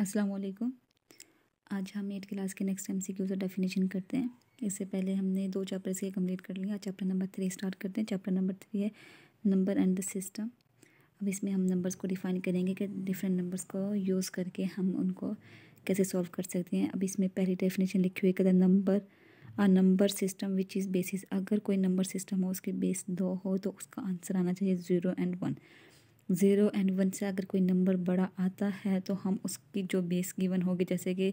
अस्सलाम वालेकुम आज हम एट क्लास के नेक्स्ट टाइम से और डेफिनेशन करते हैं इससे पहले हमने दो चैप्टर्स के कंप्लीट कर लिया चैप्टर नंबर थ्री स्टार्ट करते हैं चैप्टर नंबर थ्री है नंबर एंड द सिस्टम अब इसमें हम नंबर्स को डिफ़ाइन करेंगे कि डिफरेंट नंबर्स को यूज़ करके हम उनको कैसे सॉल्व कर सकते हैं अब इसमें पहली डेफिनेशन लिखी हुई है नंबर आ number system which is basis अगर कोई नंबर सिस्टम हो उसके बेस दो हो तो उसका आंसर आना चाहिए zero and one zero and one से अगर कोई नंबर बड़ा आता है तो हम उसकी जो बेस गिवन होगी जैसे कि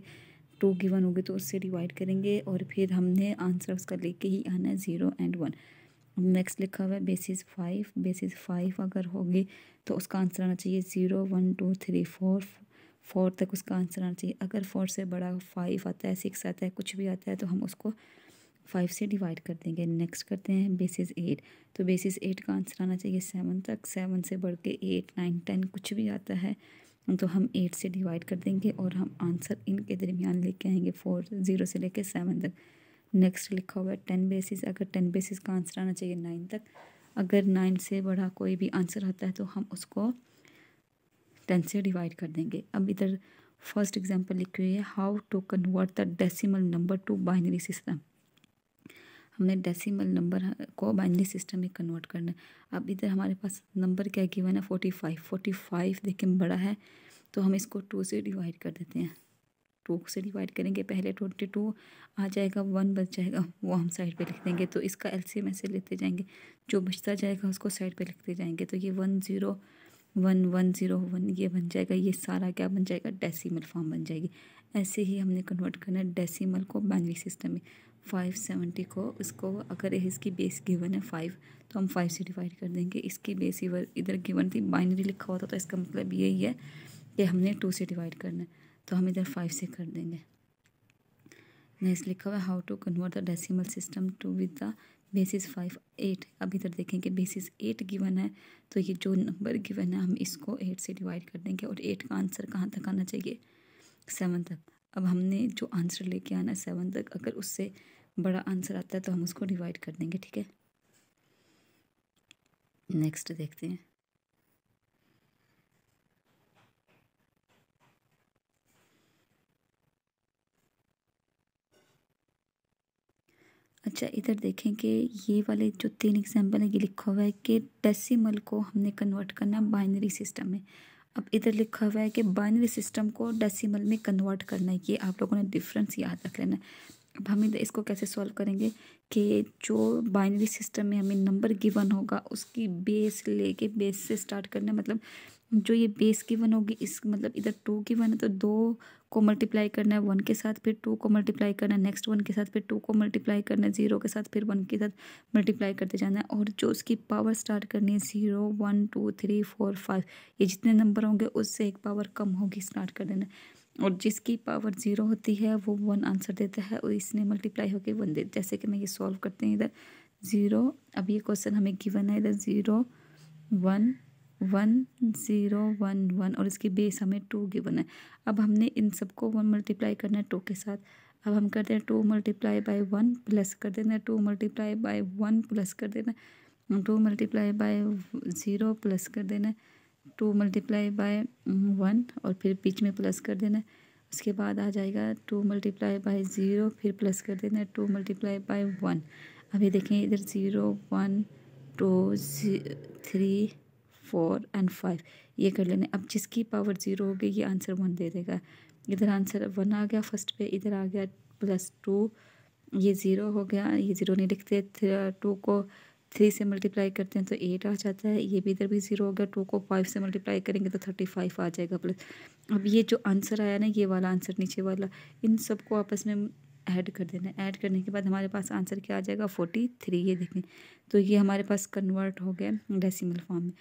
टू गिवन होगी तो उससे डिवाइड करेंगे और फिर हमने आंसर उसका लेके ही आना है ज़ीरो एंड वन नेक्स्ट लिखा हुआ है बेसिस फाइव बेसिस फाइव अगर होगी तो उसका आंसर आना चाहिए zero one two three four four तक उसका आंसर आना चाहिए अगर फोर से बड़ा फाइव आता है सिक्स आता है कुछ भी आता है तो हम उसको फाइव से डिवाइड कर देंगे नेक्स्ट करते हैं बेसिस एट तो बेसिस एट का आंसर आना चाहिए सेवन तक सेवन से बढ़ के एट नाइन टेन कुछ भी आता है तो हम एट से डिवाइड कर देंगे और हम आंसर इनके दरमियान लेके आएंगे फोर ज़ीरो से लेके सेवन तक नेक्स्ट लिखा हुआ है टेन बेसिस अगर टेन बेसिस का आंसर आना चाहिए नाइन तक अगर नाइन से बड़ा कोई भी आंसर आता है तो हम उसको टेन से डिवाइड कर देंगे अब इधर फर्स्ट एग्जांपल लिखी हुई है how to convert the decimal number to binary system हमने डेसिमल नंबर को बाइनरी सिस्टम में कन्वर्ट करना है अब इधर हमारे पास नंबर क्या गिवन है फोर्टी फाइव फोर्टी फाइव देखें बड़ा है तो हम इसको टू से डिवाइड कर देते हैं टू से डिवाइड करेंगे पहले ट्वेंटी टू आ जाएगा वन बच जाएगा वो हम साइड पे लिख देंगे तो इसका एल सी ऐसे लेते जाएंगे जो बचता जाएगा उसको साइड पे लिखते जाएंगे तो ये one zero one one zero one ये बन जाएगा ये सारा क्या बन जाएगा डेसिमल फॉर्म बन जाएगी ऐसे ही हमने कन्वर्ट करना है डेसिमल को बाइनरी सिस्टम में फाइव सेवेंटी को इसको अगर इसकी बेस गिवन है फाइव तो हम फाइव से डिवाइड कर देंगे इसकी बेस इधर इधर गिवन थी बाइनरी लिखा हुआ था तो इसका मतलब यही है कि हमने टू से डिवाइड करना है तो हम इधर फाइव से कर देंगे नेक्स्ट लिखा हुआ है how to convert the decimal system to with the basis five eight अब इधर देखें कि बेसिस एट गिवन है तो ये जो नंबर गिवन है हम इसको एट से डिवाइड कर देंगे और एट का आंसर कहाँ तक आना चाहिए सेवन तक अब हमने जो आंसर लेके आना है सेवन तक अगर उससे बड़ा आंसर आता है तो हम उसको डिवाइड कर देंगे ठीक है नेक्स्ट देखते हैं अच्छा इधर देखें कि ये वाले जो तीन एग्जाम्पल है ये लिखा हुआ है कि डेसिमल को हमने कन्वर्ट करना बाइनरी सिस्टम में अब इधर लिखा हुआ है कि बाइनरी सिस्टम को डेसिमल में कन्वर्ट करना है ये आप लोगों ने डिफरेंस याद रख लेना अब हम इसको कैसे सॉल्व करेंगे कि जो बाइनरी सिस्टम में हमें नंबर गिवन होगा उसकी बेस लेके बेस से स्टार्ट करना मतलब जो ये बेस गिवन होगी इस मतलब इधर टू गिवन है तो दो को मल्टीप्लाई करना है वन के साथ फिर टू को मल्टीप्लाई करना है नेक्स्ट वन के साथ फिर टू को मल्टीप्लाई करना है ज़ीरो के साथ फिर वन के साथ मल्टीप्लाई करते जाना है और जो उसकी पावर स्टार्ट करनी है zero one two three four five ये जितने नंबर होंगे उससे एक पावर कम होगी स्टार्ट कर देना और जिसकी पावर ज़ीरो होती है वो वन आंसर देता है और इसने मल्टीप्लाई होकर वन दे जैसे कि मैं ये सॉल्व करते हैं इधर ज़ीरो अब ये क्वेश्चन हमें गिवन है इधर zero one one zero one one और इसकी बेस हमें टू गिवन है अब हमने इन सबको वन मल्टीप्लाई करना है टू के साथ अब हम करते हैं two multiply by one plus कर देना है two multiply by one plus कर देना है two multiply by zero plus कर देना है टू मल्टीप्लाई बाय वन और फिर बीच में प्लस कर देना है उसके बाद आ जाएगा टू मल्टीप्लाई बाय ज़ीरो फिर प्लस कर देना है टू मल्टीप्लाई बाय वन अभी देखें इधर zero one two three four and five ये कर लेने अब जिसकी पावर ज़ीरो होगी ये आंसर वन दे देगा इधर आंसर वन आ गया फर्स्ट पे इधर आ गया प्लस टू ये ज़ीरो हो गया ये ज़ीरो नहीं लिखते टू को थ्री से मल्टीप्लाई करते हैं तो एट आ जाता है ये भी इधर भी ज़ीरो हो गया टू को फाइव से मल्टीप्लाई करेंगे तो थर्टी फाइव आ जाएगा प्लस अब ये जो आंसर आया ना ये वाला आंसर नीचे वाला इन सबको आपस में ऐड कर देना ऐड करने के बाद हमारे पास आंसर क्या आ जाएगा फोर्टी थ्री ये देखें तो ये हमारे पास कन्वर्ट हो गया डेसिमल फॉर्म में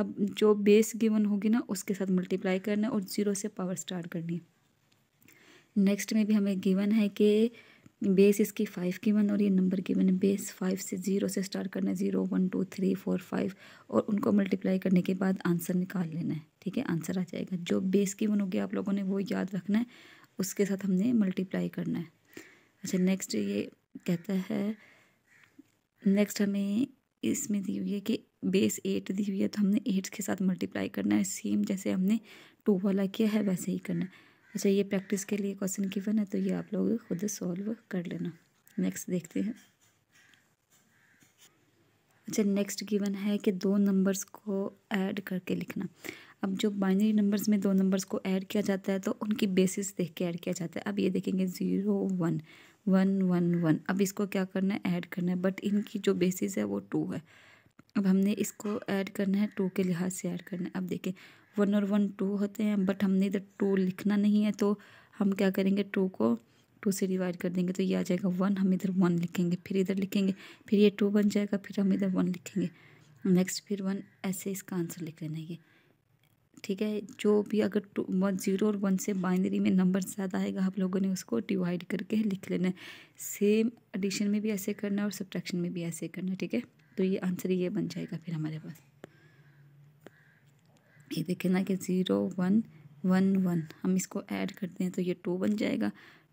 अब जो बेस गिवन होगी ना उसके साथ मल्टीप्लाई करना है और ज़ीरो से पावर स्टार्ट करनी है नेक्स्ट में भी हमें गिवन है कि बेस इसकी फाइव गिवन और ये नंबर गिवन है बेस फाइव से ज़ीरो से स्टार्ट करना है zero one two three four five और उनको मल्टीप्लाई करने के बाद आंसर निकाल लेना है ठीक है आंसर आ जाएगा जो बेस गिवन होगी आप लोगों ने वो याद रखना है उसके साथ हमने मल्टीप्लाई करना है अच्छा नेक्स्ट ये कहता है नेक्स्ट हमें इसमें दी हुई है कि बेस एट दी हुई है तो हमने एट्स के साथ मल्टीप्लाई करना है सेम जैसे हमने टू वाला किया है वैसे ही करना है अच्छा ये प्रैक्टिस के लिए क्वेश्चन गिवन है तो ये आप लोग खुद सॉल्व कर लेना नेक्स्ट देखते हैं अच्छा नेक्स्ट गिवन है कि दो नंबर्स को ऐड करके लिखना अब जो बाइनरी नंबर्स में दो नंबर्स को ऐड किया जाता है तो उनकी बेसिस देख के ऐड किया जाता है अब ये देखेंगे zero one one one one अब इसको क्या करना है ऐड करना है बट इनकी जो बेसिस है वो टू है अब हमने इसको ऐड करना है टू के लिहाज से ऐड करना है अब देखें वन और वन टू होते हैं बट हमने इधर टू लिखना नहीं है तो हम क्या करेंगे टू को टू से डिवाइड कर देंगे तो ये आ जाएगा वन हम इधर वन लिखेंगे फिर इधर लिखेंगे फिर ये टू बन जाएगा फिर हम इधर वन लिखेंगे नेक्स्ट फिर वन ऐसे इसका आंसर लिख लेना ये ठीक है जो भी अगर टू वन ज़ीरो और वन से बाइनरी में नंबर ज़्यादा आएगा आप लोगों ने उसको डिवाइड करके लिख लेना है सेम एडिशन में भी ऐसे करना है और सब्ट्रैक्शन में भी ऐसे करना है ठीक है तो ये आंसर ये बन जाएगा फिर हमारे पास ये देखे ना कि ज़ीरो वन वन वन हम इसको ऐड करते हैं तो ये टू बन जाएगा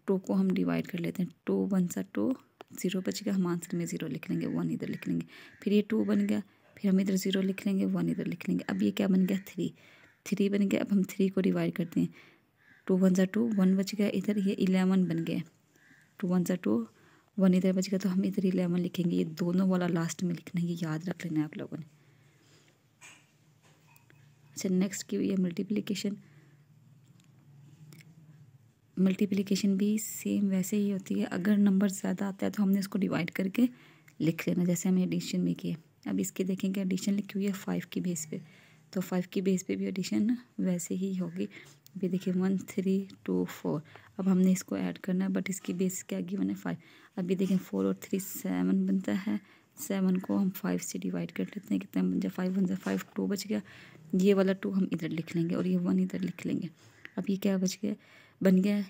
टू को हम डिवाइड कर लेते हैं टू वन सा टू ज़ीरो बचेगा हम आंसर में ज़ीरो लिख लेंगे वन इधर लिख लेंगे फिर ये टू बन गया फिर हम इधर ज़ीरो लिख लेंगे वन इधर लिख लेंगे अब ये क्या बन गया थ्री थ्री बन गया अब हम थ्री को डिवाइड करते हैं टू वन ज़ा टू वन बच गया इधर ये इलेवन बन गया टू वन ज़ा टू वन इधर बच गया तो हम इधर इलेवन लिखेंगे ये दोनों वाला लास्ट में लिखना है ये याद रख लेना है आप लोगों ने अच्छा नेक्स्ट की हुई है मल्टीप्लीकेशन मल्टीप्लीकेशन भी सेम वैसे ही होती है अगर नंबर ज़्यादा आता है तो हमने इसको डिवाइड करके लिख लेना जैसे हमें एडिशन में किए अब इसके देखेंगे एडिशन लिखी हुई है फाइव की बेस पे तो फाइव की बेस पे भी एडिशन वैसे ही होगी अभी देखिए वन थ्री टू फोर अब हमने इसको ऐड करना है बट इसकी बेस क्या गिवन है फाइव अभी देखें फोर और थ्री सेवन बनता है सेवन को हम फाइव से डिवाइड कर लेते हैं कितना बन जाए फाइव बन जाए फाइव टू बच गया ये वाला टू हम इधर लिख लेंगे और ये वन इधर लिख लेंगे अब ये क्या बच गया बन गया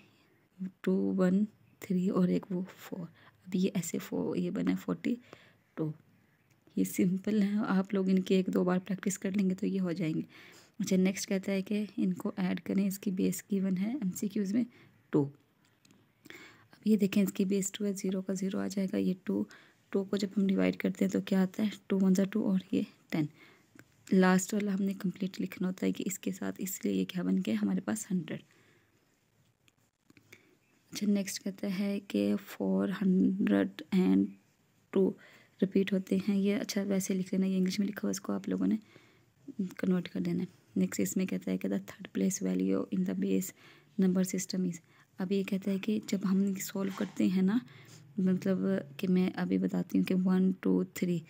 टू वन थ्री और एक वो फोर अब ये ऐसे फोर ये बना फोर्टी टू ये सिंपल है आप लोग इनकी एक दो बार प्रैक्टिस कर लेंगे तो ये हो जाएंगे अच्छा नेक्स्ट कहता है कि इनको ऐड करें इसकी बेस की वन है एम सी क्यूज़ में टू अब ये देखें इसकी बेस टू है ज़ीरो का ज़ीरो आ जाएगा ये टू टू को जब हम डिवाइड करते हैं तो क्या आता है टू वन ज़ा टू और ये टेन लास्ट वाला हमने कंप्लीट लिखना होता है कि इसके साथ इसलिए ये क्या बन गया हमारे पास हंड्रेड अच्छा नेक्स्ट कहता है कि four hundred and two repeat होते हैं ये अच्छा वैसे लिख लेना ये इंग्लिश में लिखा हुआ इसको आप लोगों ने कन्वर्ट कर देना है नेक्स्ट इसमें कहता है कि the third place value in the base number system is अब ये कहता है कि जब हम सॉल्व करते हैं ना मतलब कि मैं अभी बताती हूँ कि वन टू थ्री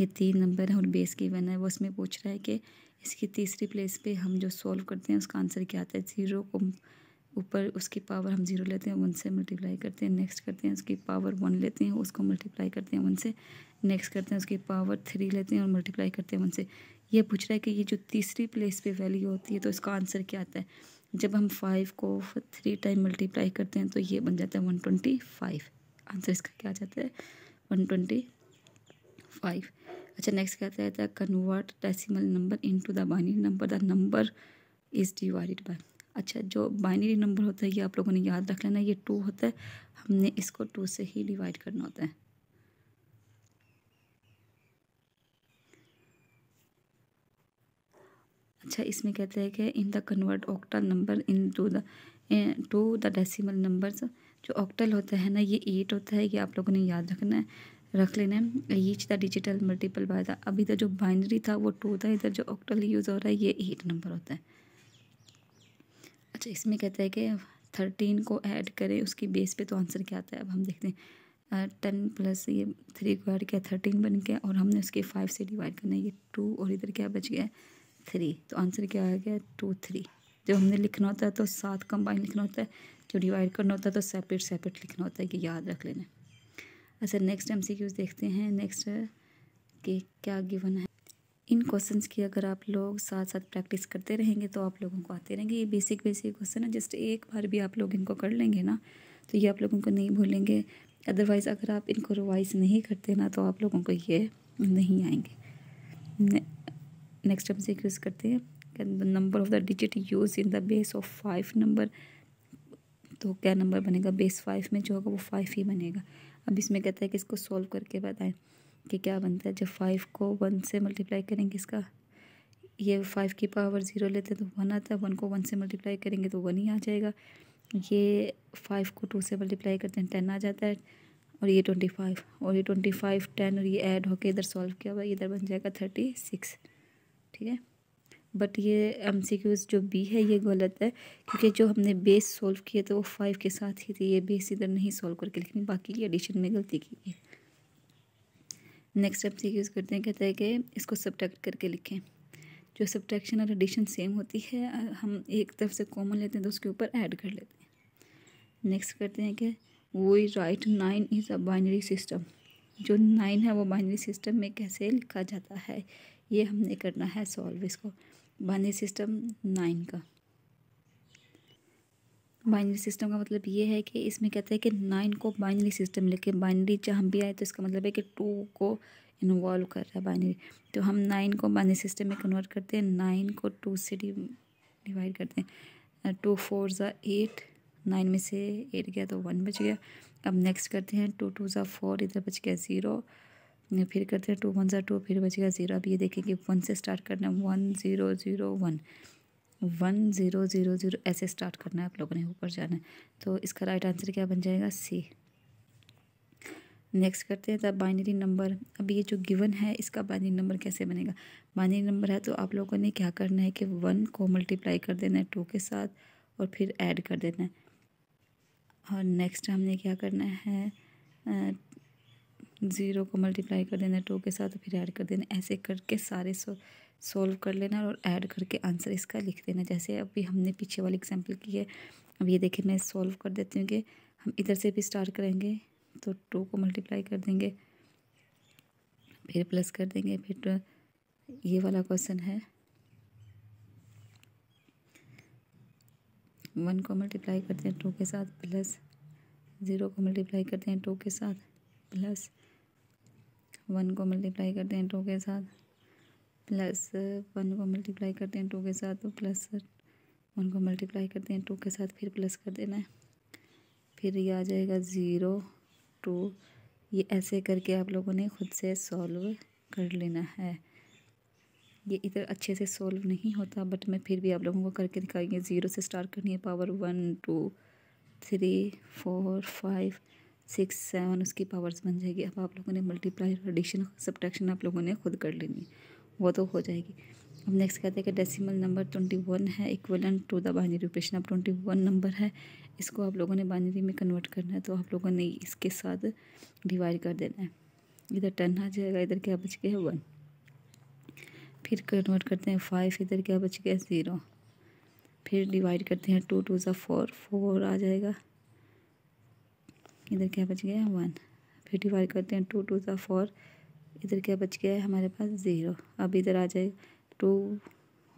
ये तीन नंबर है और बेस की वन है वो इसमें पूछ रहा है कि इसकी तीसरी प्लेस पे हम जो सॉल्व करते हैं उसका आंसर क्या आता है ज़ीरो को ऊपर उसकी पावर हम जीरो लेते हैं वन से मल्टीप्लाई करते हैं नेक्स्ट करते हैं उसकी पावर वन लेते हैं उसको मल्टीप्लाई करते हैं वन से नेक्स्ट करते हैं उसकी पावर थ्री लेते हैं और मल्टीप्लाई करते हैं वन से ये पूछ रहा है कि ये जो तीसरी प्लेस पे वैल्यू होती है तो इसका आंसर क्या आता है जब हम फाइव को थ्री टाइम मल्टीप्लाई करते हैं तो ये बन जाता है वन ट्वेंटी फाइव आंसर इसका क्या आ जाता है वन ट्वेंटी फाइव अच्छा नेक्स्ट क्या आता है convert decimal number into the binary number the number is divided by अच्छा जो बाइनरी नंबर होता है ये आप लोगों ने याद रख लेना ये टू होता है हमने इसको टू से ही डिवाइड करना होता है अच्छा इसमें कहते हैं कि in the convert octal number into the to the decimal numbers जो ऑक्टल होता है ना ये एट होता है ये आप लोगों ने याद रखना है रख लेना है each the digital multiple by the अब इधर जो बाइनरी था वो टू था इधर जो ऑक्टल यूज़ हो रहा है ये एट नंबर होता है तो इसमें कहता है कि थर्टीन को ऐड करें उसकी बेस पे तो आंसर क्या आता है अब हम देखते हैं टेन प्लस ये थ्री को ऐड किया थर्टीन बन गया और हमने उसके फाइव से डिवाइड करना है ये टू और इधर क्या बच गया थ्री तो आंसर क्या आ गया टू थ्री जब हमने लिखना होता है तो सात कंबाइन लिखना होता है जो डिवाइड करना होता है तो सेपरेट सेपरेट लिखना होता है कि याद रख लेना अच्छा नेक्स्ट एम देखते हैं नेक्स्ट कि क्या गिवन है इन क्वेश्चंस की अगर आप लोग साथ साथ प्रैक्टिस करते रहेंगे तो आप लोगों को आते रहेंगे ये बेसिक बेसिक क्वेश्चन है जस्ट एक बार भी आप लोग इनको कर लेंगे ना तो ये आप लोगों को नहीं भूलेंगे अदरवाइज़ अगर आप इनको रिवाइज नहीं करते ना तो आप लोगों को ये नहीं आएंगे नेक्स्ट हम सीख यूज़ करते हैं number of the digit use in the base of five number तो क्या नंबर बनेगा बेस फाइव में जो होगा वो फाइव ही बनेगा अब इसमें कहता है कि इसको सॉल्व करके बताएं कि क्या बनता है जब फाइव को वन से मल्टीप्लाई करेंगे इसका ये फाइव की पावर ज़ीरो लेते हैं तो वन आता है वन को वन से मल्टीप्लाई करेंगे तो वन ही आ जाएगा ये फाइव को टू से मल्टीप्लाई करते हैं टेन आ जाता है और ये ट्वेंटी फाइव और ये ट्वेंटी फाइव टेन और ये ऐड होके इधर सॉल्व किया हुआ इधर बन जाएगा थर्टी सिक्स ठीक है बट ये एम सी क्यूज़ जो बी है ये गलत है क्योंकि जो हमने बेस सॉल्व किए थे वो फाइव के साथ ही थे ये बेस इधर नहीं सॉल्व करके लेकिन बाकी की एडिशन में गलती की है नेक्स्ट स्टेप से यूज़ करते हैं कहते हैं कि इसको सब्ट्रैक्ट करके लिखें जो सब्ट्रैक्शन और एडिशन सेम होती है हम एक तरफ से कॉमन लेते हैं तो उसके ऊपर ऐड कर लेते हैं नेक्स्ट करते हैं कि वो right nine is a binary system जो नाइन है वो बाइनरी सिस्टम में कैसे लिखा जाता है ये हमने करना है सॉल्व इसको बाइनरी सिस्टम नाइन का बाइनरी सिस्टम का मतलब ये है कि इसमें कहते हैं कि नाइन को बाइनरी सिस्टम लेकिन बाइनरी जहाँ भी आए तो इसका मतलब है कि टू को इन्वॉल्व कर रहा है बाइनरी तो हम नाइन को बाइनरी सिस्टम में कन्वर्ट करते हैं नाइन को टू से डिवाइड करते हैं टू फोर ज़ा एट नाइन में से एट गया तो वन बच गया अब नेक्स्ट करते हैं टू टू ज़ा फोर इधर बच गया ज़ीरो फिर करते हैं टू वन ज़ा टू फिर बच गया ज़ीरो अब ये देखें कि वन से स्टार्ट करना है one zero zero one one zero zero zero ऐसे स्टार्ट करना है आप लोगों ने ऊपर जाना है तो इसका राइट आंसर क्या बन जाएगा सी नेक्स्ट करते हैं द बाइनरी नंबर अब ये जो गिवन है इसका बाइनरी नंबर कैसे बनेगा बाइनरी नंबर है तो आप लोगों ने क्या करना है कि वन को मल्टीप्लाई कर देना है टू के साथ और फिर ऐड कर देना है और नेक्स्ट हमने क्या करना है ज़ीरो को मल्टीप्लाई कर देना है टू के साथ और फिर ऐड कर देना ऐसे करके सारे सो सोल्व कर लेना और ऐड करके आंसर इसका लिख देना जैसे अभी हमने पीछे वाली एग्जाम्पल की है अब ये देखिए मैं सोल्व कर देती हूँ कि हम इधर से भी स्टार्ट करेंगे तो टू को मल्टीप्लाई कर देंगे फिर प्लस कर देंगे फिर तो ये वाला क्वेश्चन है वन को मल्टीप्लाई करते हैं टू के साथ प्लस ज़ीरो को मल्टीप्लाई करते हैं टू के साथ प्लस वन को मल्टीप्लाई करते हैं टू के साथ प्लस वन को मल्टीप्लाई करते हैं टू के साथ तो प्लस वन को मल्टीप्लाई करते हैं टू के साथ फिर प्लस कर देना है फिर ये आ जाएगा ज़ीरो टू ये ऐसे करके आप लोगों ने खुद से सॉल्व कर लेना है ये इधर अच्छे से सॉल्व नहीं होता बट मैं फिर भी आप लोगों को करके दिखाएंगे ज़ीरो से स्टार्ट करनी है power one two three four five six seven उसकी पावर्स बन जाएगी अब आप लोगों ने मल्टीप्लाई एडिशन सब्ट्रैक्शन आप लोगों ने खुद कर लेनी है वो तो हो जाएगी अब नेक्स्ट कहते हैं कि डेसिमल नंबर ट्वेंटी वन है equivalent to the binary operation अब ट्वेंटी वन नंबर है इसको आप लोगों ने बाइनरी में कन्वर्ट करना है तो आप लोगों ने इसके साथ डिवाइड कर देना है इधर टेन आ जाएगा इधर क्या बच गया वन फिर कन्वर्ट करते हैं फाइव इधर क्या बच गया ज़ीरो फिर डिवाइड करते हैं टू टू ज़ा फोर फोर आ जाएगा इधर क्या बच गया वन फिर डिवाइड करते हैं टू टू ज़ा फोर इधर क्या बच गया है हमारे पास ज़ीरो अब इधर आ जाए टू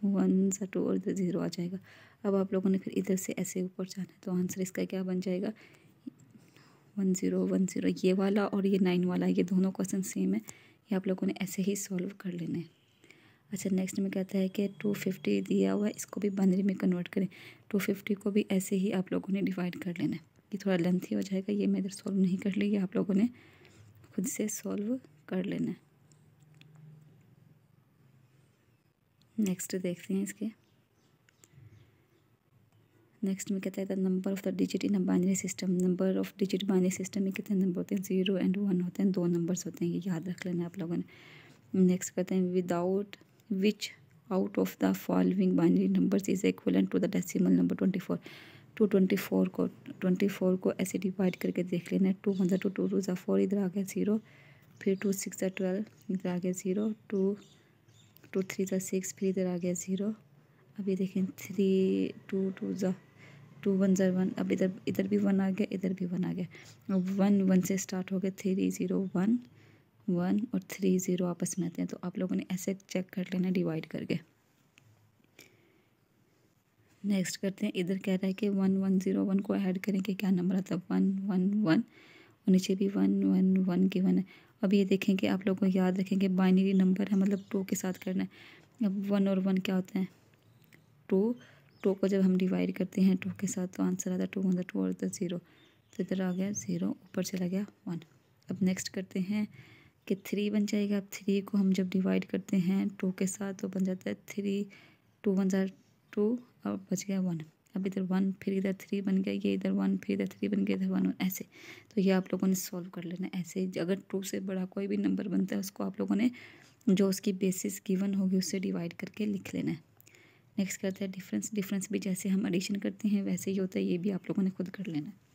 वन सा टू और इधर ज़ीरो आ जाएगा अब आप लोगों ने फिर इधर से ऐसे ऊपर जाना है तो आंसर इसका क्या बन जाएगा वन ज़ीरो वन ज़ीरो ये वाला और ये नाइन वाला ये दोनों क्वेश्चन सेम है ये आप लोगों ने ऐसे ही सॉल्व कर लेना है अच्छा नेक्स्ट में कहता है कि टू फिफ्टी दिया हुआ है इसको भी बाइनरी में कन्वर्ट करें टू फिफ्टी को भी ऐसे ही आप लोगों ने डिवाइड कर लेना है ये थोड़ा लेंथी हो जाएगा ये मैं इधर सॉल्व नहीं कर ली आप लोगों ने खुद से सॉल्व कर लेना नेक्स्ट देखते हैं इसके नेक्स्ट में कहता है number of the digit in a binary system number of digit binary system में कितने नंबर होते हैं ज़ीरो एंड वन होते हैं दो नंबर्स होते हैं ये याद रख लेना आप लोगों ने नेक्स्ट कहते हैं without which out of the following binary numbers is equal to the decimal number twenty four two twenty four को ट्वेंटी फोर को ऐसे डिवाइड करके देख लेना two one two two two ज़ा फोर इधर आ गया ज़ीरो फिर टू सिक्स ट्वेल्व इधर आ गया ज़ीरो टू टू थ्री ज़ा सिक्स फिर इधर आ गया ज़ीरो अब ये देखें थ्री टू टू ज़ा टू वन ज़र वन अब इधर इधर भी वन आ गया इधर भी वन आ गया अब वन वन से स्टार्ट हो गया थ्री ज़ीरो वन वन और थ्री ज़ीरो आपस में आते हैं तो आप लोगों ने ऐसे चेक कर लेना डिवाइड करके नेक्स्ट करते हैं इधर कह रहा है कि वन वन ज़ीरो वन को ऐड करें कि क्या नंबर आता है वन वन वन और नीचे भी वन वन वन की वन है अब ये देखें कि आप लोग को याद रखें कि बाइनरी नंबर है मतलब टू के साथ करना है अब वन और वन क्या होते हैं टू टू को जब हम डिवाइड करते हैं टू के साथ तो आंसर आता है टू वन टू और ज़ीरो तो इधर आ गया ज़ीरो ऊपर चला गया वन अब नेक्स्ट करते हैं कि थ्री बन जाएगा अब थ्री को हम जब डिवाइड करते हैं टू के साथ तो बन जाता है थ्री टू वन ज़ार टू और बच गया वन अब इधर वन फिर इधर थ्री बन गया ये इधर वन फिर इधर थ्री बन गया इधर वन वन ऐसे तो ये आप लोगों ने सॉल्व कर लेना ऐसे अगर टू से बड़ा कोई भी नंबर बनता है उसको आप लोगों ने जो उसकी बेसिस गिवन होगी उससे डिवाइड करके लिख लेना है नेक्स्ट करते हैं डिफरेंस डिफरेंस भी जैसे हम एडिशन करते हैं वैसे ही होता है ये भी आप लोगों ने खुद कर लेना है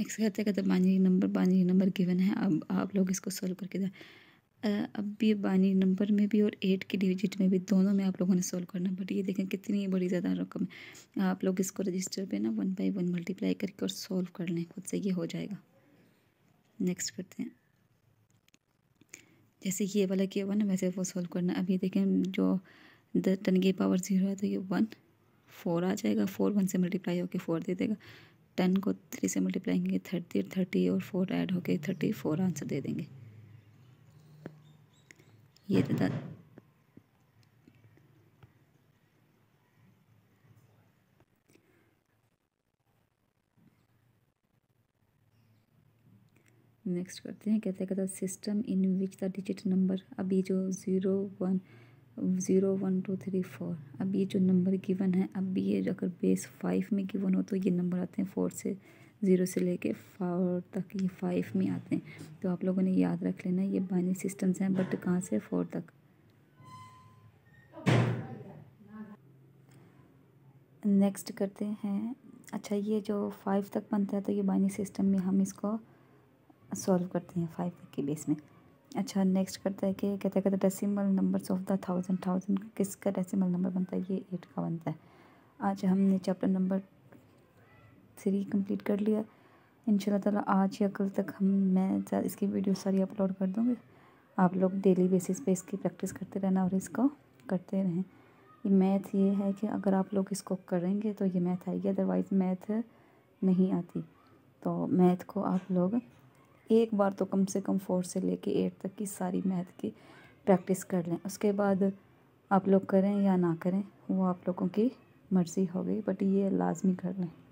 नेक्स्ट कहते हैं कहते binary number binary number given है अब आप लोग इसको सॉल्व करके दें अब भी बानी नंबर में भी और एट के डिजिट में भी दोनों में आप लोगों ने सोल्व करना बट ये देखें कितनी बड़ी ज़्यादा रकम है आप लोग इसको रजिस्टर पे ना वन बाई वन मल्टीप्लाई करके और सोल्व कर लें खुद से ये हो जाएगा नेक्स्ट करते हैं जैसे ये वाला किया हुआ ना वैसे वो सोल्व करना अब ये देखें जो द टन की पावर ज़ीरो है तो ये वन फोर आ जाएगा फोर वन से मल्टीप्लाई होकर फोर दे देगा टेन को थ्री से मल्टीप्लाई करेंगे थर्टी थर्टी और फोर ऐड होके थर्टी फोर आंसर दे देंगे ये दे नेक्स्ट करते हैं कहते हैं कहता system in which the digit number अभी जो zero one zero one two three four अब ये जो नंबर गिवन है अब ये अगर बेस फाइव में गिवन हो तो ये नंबर आते हैं फोर से ज़ीरो से लेके फोर तक ये फाइव में आते हैं तो आप लोगों ने याद रख लेना ये बाइनरी सिस्टम्स हैं बट कहाँ से फोर तक नेक्स्ट करते हैं अच्छा ये जो फाइव तक बनता है तो ये बाइनरी सिस्टम में हम इसको सॉल्व करते हैं फाइव तक के बेस में अच्छा नेक्स्ट करता है कि कहते कहते decimal numbers of the thousand thousand किसका डेसिमल नंबर बनता है ये एट का बनता है आज हमने चैप्टर नंबर सीरीज कंप्लीट कर लिया इन ताला आज या कल तक हम मैं इसकी वीडियो सारी अपलोड कर दूँगी आप लोग डेली बेसिस पे इसकी प्रैक्टिस करते रहना और इसको करते रहें ये मैथ ये है कि अगर आप लोग इसको करेंगे तो ये मैथ आएगी अदरवाइज़ मैथ नहीं आती तो मैथ को आप लोग एक बार तो कम से कम फोर से लेके एट तक की सारी मैथ की प्रैक्टिस कर लें उसके बाद आप लोग करें या ना करें वो आप लोगों की मर्ज़ी होगी बट ये लाजमी कर लें